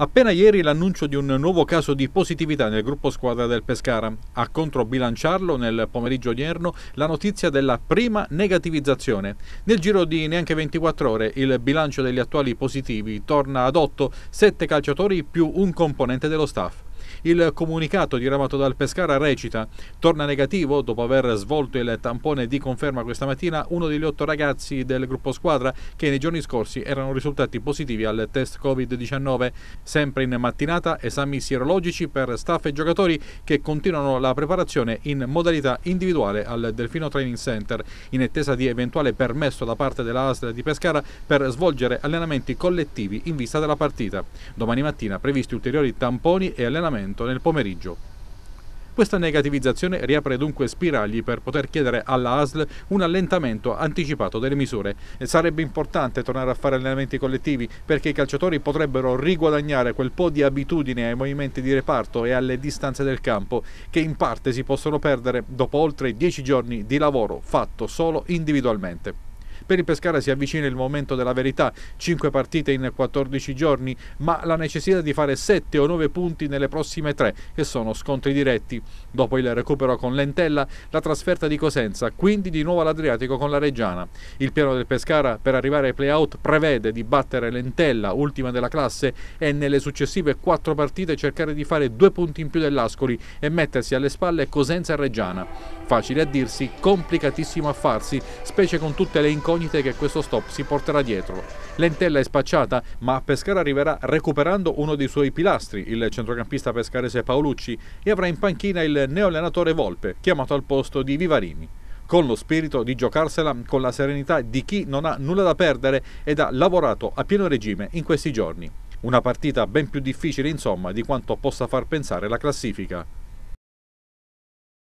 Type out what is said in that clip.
Appena ieri l'annuncio di un nuovo caso di positività nel gruppo squadra del Pescara. A controbilanciarlo nel pomeriggio odierno la notizia della prima negativizzazione. Nel giro di neanche 24 ore il bilancio degli attuali positivi torna ad 8, 7 calciatori più un componente dello staff. Il comunicato diramato dal Pescara recita torna negativo dopo aver svolto il tampone di conferma questa mattina uno degli otto ragazzi del gruppo squadra che nei giorni scorsi erano risultati positivi al test Covid-19. Sempre in mattinata esami sierologici per staff e giocatori che continuano la preparazione in modalità individuale al Delfino Training Center in attesa di eventuale permesso da parte della ASL di Pescara per svolgere allenamenti collettivi in vista della partita. Domani mattina previsti ulteriori tamponi e allenamenti 100% nel pomeriggio. Questa negativizzazione riapre dunque spiragli per poter chiedere alla ASL un allentamento anticipato delle misure. Sarebbe importante tornare a fare allenamenti collettivi perché i calciatori potrebbero riguadagnare quel po' di abitudine ai movimenti di reparto e alle distanze del campo che in parte si possono perdere dopo oltre dieci giorni di lavoro fatto solo individualmente. Per il Pescara si avvicina il momento della verità, 5 partite in 14 giorni, ma la necessità di fare 7 o 9 punti nelle prossime 3, che sono scontri diretti. Dopo il recupero con Lentella, la trasferta di Cosenza, quindi di nuovo all'Adriatico con la Reggiana. Il piano del Pescara per arrivare ai playout prevede di battere Lentella, ultima della classe, e nelle successive 4 partite cercare di fare 2 punti in più dell'Ascoli e mettersi alle spalle Cosenza e Reggiana. Facile a dirsi, complicatissimo a farsi, specie con tutte le incognite incognite che questo stop si porterà dietro. Lentella è spacciata, ma Pescara arriverà recuperando uno dei suoi pilastri, il centrocampista pescarese Paolucci, e avrà in panchina il neoallenatore Volpe, chiamato al posto di Vivarini con lo spirito di giocarsela con la serenità di chi non ha nulla da perdere ed ha lavorato a pieno regime in questi giorni. Una partita ben più difficile insomma di quanto possa far pensare la classifica.